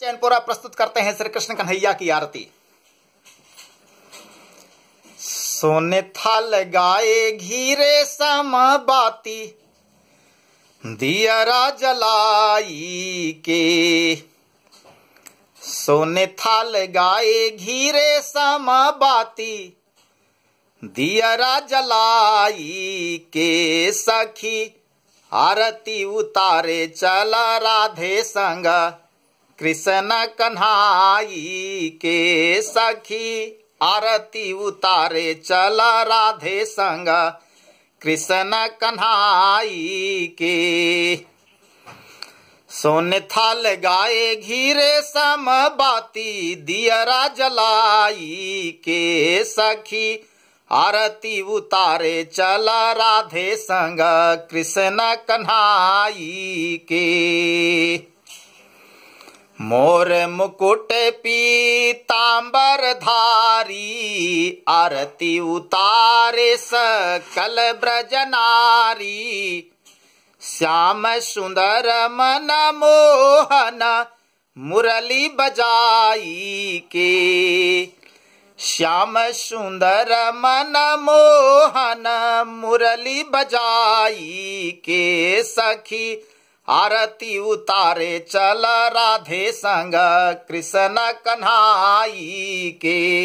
चैनपुरा प्रस्तुत करते हैं श्री कृष्ण कन्हैया की आरती सोने थल गाए घीरे सम बाती दियरा जलाई के सोने थाल गाए घीरे सम बाती दियरा जलाई के सखी आरती उतारे चल राधे संग कृष्ण कन्हाई के सखी आरती उतारे चल राधे संग कृष्ण कन्हाई के सोन थाल गाए घीरे सम बाती दियरा जलाई के सखी आरती उतारे चल राधे संग कृष्ण कन्हाई के मोर मुकुट पीताम्बर धारी आरती उतारे सकल ब्रजनारी श्याम सुंदर मन मोहन मुरली बजाई के श्याम सुंदर मन मोहन मुरली बजाई के सखी आरती उतारे चल राधे संग कृष्ण कन्हाई के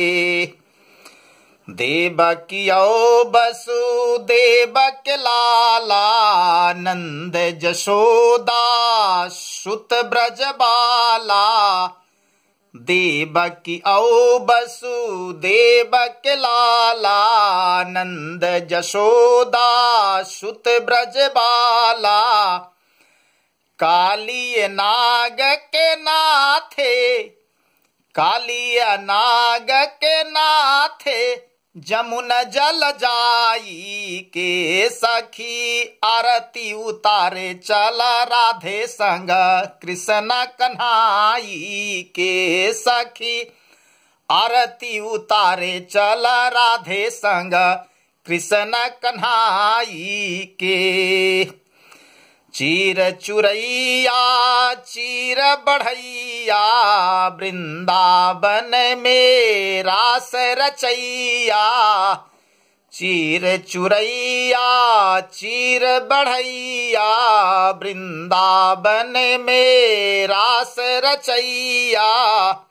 ओ बसु के लाला नंद जशोदा सुत देव की औ बसु के लाला नंद जशोदा सुत बाला काली नाग के नाथे काली नाग के नाथे जमुन जल जाई के सखी आरती उतारे चल राधे संग कृष्ण कन्हाई के सखी आरती उतारे चल राधे संग कृष्ण कन्हाई के चीर चुरैया चीर बढ़ैया वृंदावन मेरा सरचैया रचैया चीर चुरैया चीर बढ़ैया वृंदावन मेरा सरचैया रचैया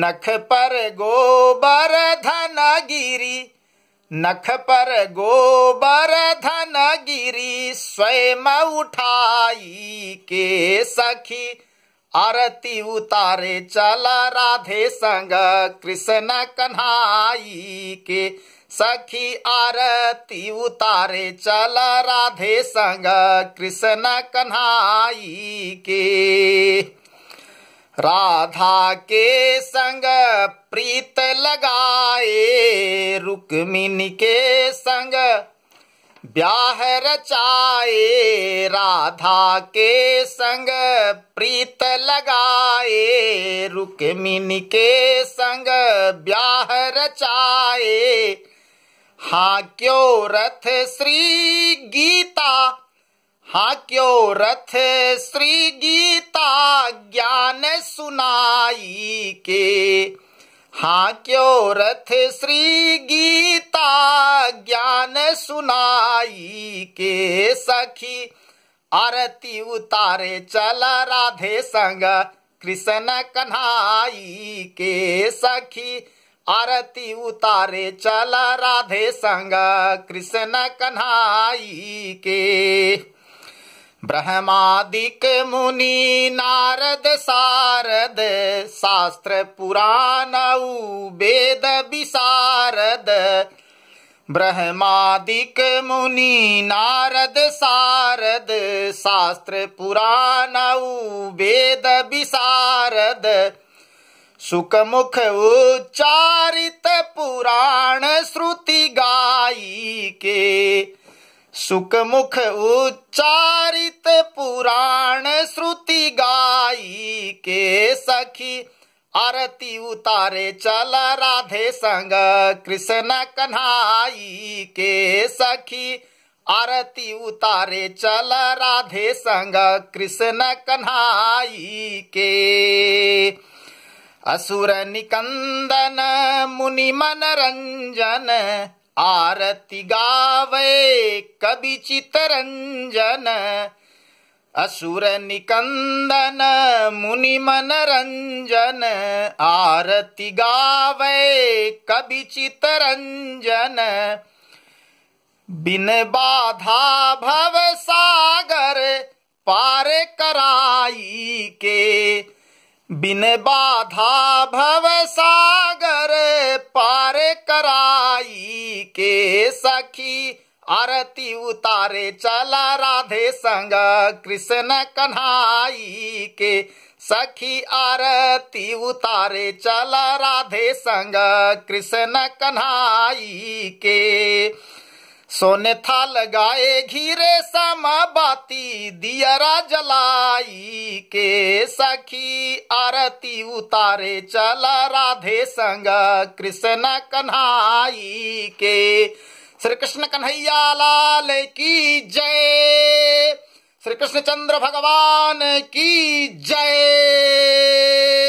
नख पर गोबर धन गिरी नख पर गोबर धन गिरी स्वयं उठाई के सखी आरती उतारे चल राधे संग कृष्ण कन्हाई के सखी आरती उतारे चल राधे संग कृष्ण कन्हाई के राधा के संग प्रीत लगाए रुक्मिनी के संग ब्याह रचाए राधा के संग प्रीत लगाए रुक्मिनी के संग ब्याह रचाए हाँ क्यों रथ श्री गीता हाँ क्यों रथ श्री गीता ज्ञान सुनाई के हाँ क्यों रथ श्री गीता ज्ञान सुनाई के सखी आरती उतारे चल राधे संग कृष्ण कन्हाई के सखी आरती उतारे चल राधे संग कृष्ण कन्हाई के ब्रह्मादिक मुनि नारद सारद शास्त्र पुराण वेद विशारद ब्रह्मादिक मुनि नारद सारद शास्त्र पुराण वेद विशारद सुख मुख उच्चारित पुराण श्रुति गाई के सुख मुख उच्चारित पुराण श्रुति गाई के सखी आरती उतारे चल राधे संग कृष्ण कन्हाई के सखी आरती उतारे चल राधे संग कृष्ण कन्हाई के असुर निकंदन मुनि मनरंजन आरती गावे कवि चितरंजन असुर निकंदन मुनि मनरंजन आरति गावे कवि चितरंजन बिन बाधा भव सागर पार कराई के बिन बाधा भव सागर पार कराई के सखी आरती उतारे चला राधे संग कृष्ण कन्हाई के सखी आरती उतारे चला राधे संग कृष्ण कन्हाई के सोने था लगाए घीरे बाती दियरा जलाई के सखी आरती उतारे चला राधे संग कृष्ण कन्हाई के श्री कृष्ण कन्हैया लाल की जय श्री कृष्ण चंद्र भगवान की जय